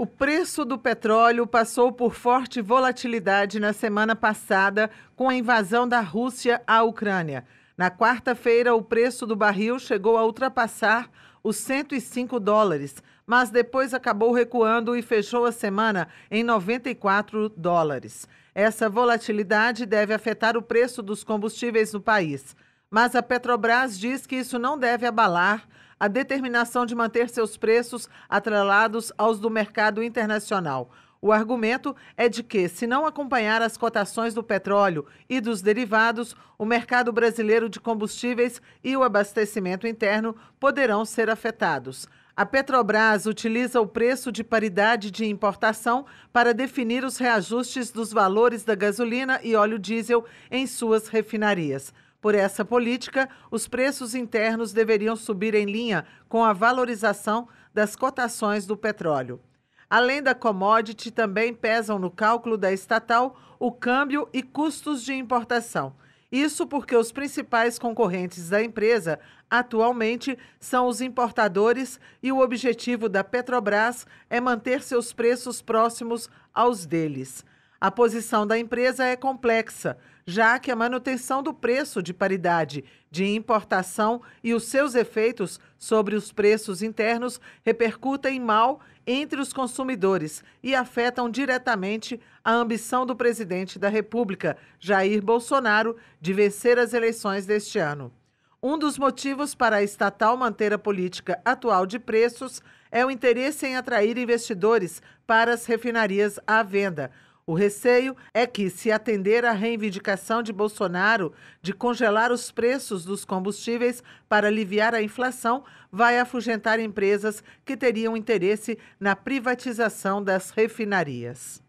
O preço do petróleo passou por forte volatilidade na semana passada com a invasão da Rússia à Ucrânia. Na quarta-feira, o preço do barril chegou a ultrapassar os 105 dólares, mas depois acabou recuando e fechou a semana em 94 dólares. Essa volatilidade deve afetar o preço dos combustíveis no país. Mas a Petrobras diz que isso não deve abalar a determinação de manter seus preços atrelados aos do mercado internacional. O argumento é de que, se não acompanhar as cotações do petróleo e dos derivados, o mercado brasileiro de combustíveis e o abastecimento interno poderão ser afetados. A Petrobras utiliza o preço de paridade de importação para definir os reajustes dos valores da gasolina e óleo diesel em suas refinarias. Por essa política, os preços internos deveriam subir em linha com a valorização das cotações do petróleo. Além da commodity, também pesam no cálculo da estatal o câmbio e custos de importação. Isso porque os principais concorrentes da empresa atualmente são os importadores e o objetivo da Petrobras é manter seus preços próximos aos deles. A posição da empresa é complexa, já que a manutenção do preço de paridade de importação e os seus efeitos sobre os preços internos repercutem mal entre os consumidores e afetam diretamente a ambição do presidente da República, Jair Bolsonaro, de vencer as eleições deste ano. Um dos motivos para a estatal manter a política atual de preços é o interesse em atrair investidores para as refinarias à venda o receio é que, se atender à reivindicação de Bolsonaro de congelar os preços dos combustíveis para aliviar a inflação, vai afugentar empresas que teriam interesse na privatização das refinarias.